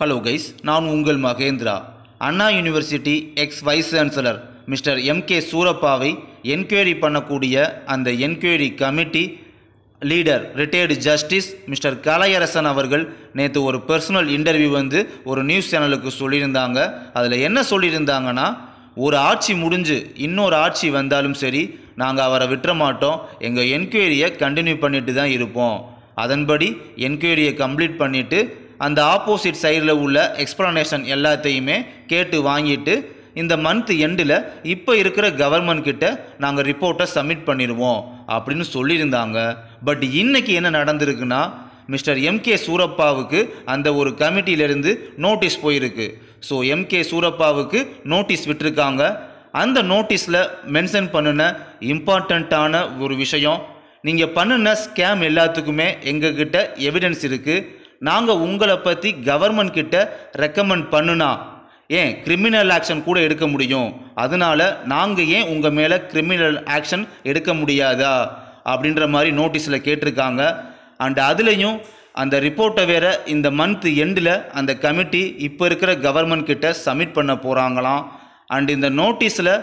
hello guys நான் உங்கள் Mahendra Anna university ex vice chancellor mister M K சூரப்பாவை என்கொயரி பண்ணக்கூடிய அந்த enquiry committee leader retired justice mister Kalaiyarasan அவர்கள் நேற்று ஒரு பர்சனல் இன்டர்வியூ வந்து ஒரு நியூஸ் சேனலுக்கு சொல்லியிருந்தாங்க அதில் என்ன சொல்லியிருந்தாங்கன்னா ஒரு ஆட்சி முடிஞ்சு இன்னொரு ஆட்சி வந்தாலும் சரி நாங்கள் அவரை விட்டுற மாட்டோம் எங்கள் என்கொயரியை கண்டினியூ பண்ணிட்டு தான் இருப்போம் அதன்படி என்கொயரியை கம்ப்ளீட் பண்ணிவிட்டு அந்த ஆப்போசிட் சைடில் உள்ள எக்ஸ்ப்ளனேஷன் எல்லாத்தையுமே கேட்டு வாங்கிட்டு இந்த மந்த் எண்டில் இப்போ இருக்கிற கவர்மெண்ட் கிட்ட நாங்கள் ரிப்போர்ட்டை சப்மிட் பண்ணிடுவோம் அப்படின்னு சொல்லியிருந்தாங்க பட் இன்னைக்கு என்ன நடந்திருக்குன்னா மிஸ்டர் எம்கே சூரப்பாவுக்கு அந்த ஒரு கமிட்டியிலேருந்து நோட்டீஸ் போயிருக்கு ஸோ எம்கே சூரப்பாவுக்கு நோட்டீஸ் விட்டுருக்காங்க அந்த நோட்டீஸில் மென்ஷன் பண்ணின இம்பார்ட்டண்ட்டான ஒரு விஷயம் நீங்கள் பண்ணின ஸ்கேம் எல்லாத்துக்குமே எங்ககிட்ட எவிடன்ஸ் இருக்குது நாங்கள் உங்களை பற்றி கவர்மெண்ட் கிட்ட ரெக்கமெண்ட் பண்ணுனா ஏன் கிரிமினல் ஆக்ஷன் கூட எடுக்க முடியும் அதனால நாங்கள் ஏன் உங்கள் மேலே கிரிமினல் ஆக்ஷன் எடுக்க முடியாதா அப்படின்ற மாதிரி நோட்டீஸில் கேட்டிருக்காங்க அண்ட் அதுலேயும் அந்த ரிப்போர்ட்டை வேற இந்த மந்த் எண்டில் அந்த கமிட்டி இப்போ இருக்கிற கவர்மெண்ட் கிட்ட சப்மிட் பண்ண போகிறாங்களாம் அண்ட் இந்த நோட்டீஸில்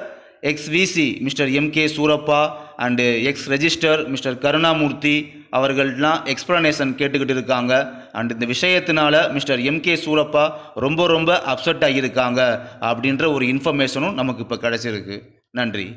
ex VC mister M K Surappa and ex register mister Karunamoorthy அவர்கள்லாம் எக்ஸ்ப்ளனேஷன் கேட்டுக்கிட்டு இருக்காங்க அண்ட் இந்த விஷயத்தினால மிஸ்டர் எம் கே சூரப்பா ரொம்ப ரொம்ப அப்செட் ஆகியிருக்காங்க அப்படின்ற ஒரு இன்ஃபர்மேஷனும் நமக்கு இப்போ கிடச்சிருக்கு நன்றி